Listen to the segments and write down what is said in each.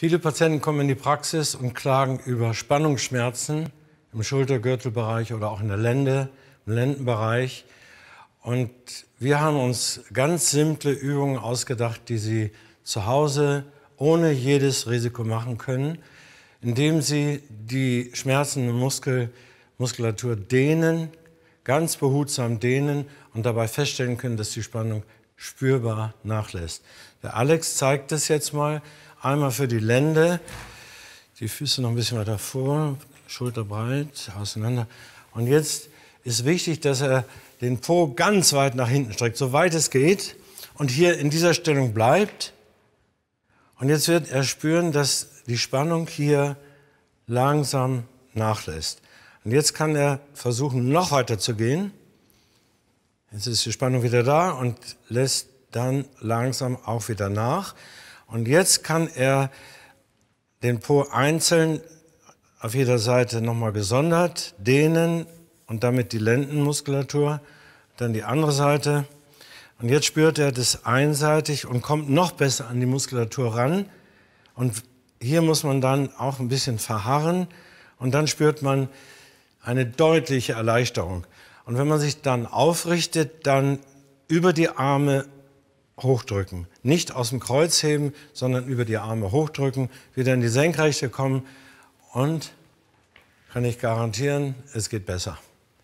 Viele Patienten kommen in die Praxis und klagen über Spannungsschmerzen im Schultergürtelbereich oder auch in der Lende, im Lendenbereich. Und wir haben uns ganz simple Übungen ausgedacht, die Sie zu Hause ohne jedes Risiko machen können, indem Sie die schmerzende Muskel, Muskulatur dehnen, ganz behutsam dehnen und dabei feststellen können, dass die Spannung spürbar nachlässt. Der Alex zeigt das jetzt mal. Einmal für die Lände, die Füße noch ein bisschen weiter vor, schulterbreit, auseinander. Und jetzt ist wichtig, dass er den Po ganz weit nach hinten streckt, so weit es geht. Und hier in dieser Stellung bleibt. Und jetzt wird er spüren, dass die Spannung hier langsam nachlässt. Und jetzt kann er versuchen, noch weiter zu gehen. Jetzt ist die Spannung wieder da und lässt dann langsam auch wieder nach. Und jetzt kann er den Po einzeln auf jeder Seite nochmal gesondert dehnen und damit die Lendenmuskulatur, dann die andere Seite. Und jetzt spürt er das einseitig und kommt noch besser an die Muskulatur ran. Und hier muss man dann auch ein bisschen verharren und dann spürt man eine deutliche Erleichterung. Und wenn man sich dann aufrichtet, dann über die Arme hochdrücken. Nicht aus dem Kreuz heben, sondern über die Arme hochdrücken, wieder in die Senkrechte kommen und kann ich garantieren, es geht besser.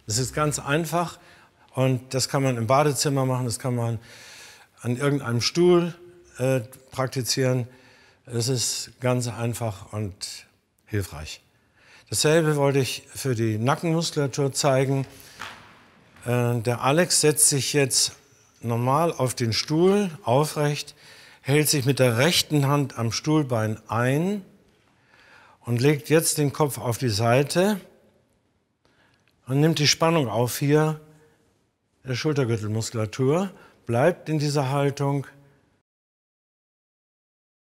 Es ist ganz einfach und das kann man im Badezimmer machen, das kann man an irgendeinem Stuhl äh, praktizieren. Es ist ganz einfach und hilfreich. Dasselbe wollte ich für die Nackenmuskulatur zeigen. Äh, der Alex setzt sich jetzt normal auf den Stuhl, aufrecht, hält sich mit der rechten Hand am Stuhlbein ein und legt jetzt den Kopf auf die Seite und nimmt die Spannung auf hier der Schultergürtelmuskulatur, bleibt in dieser Haltung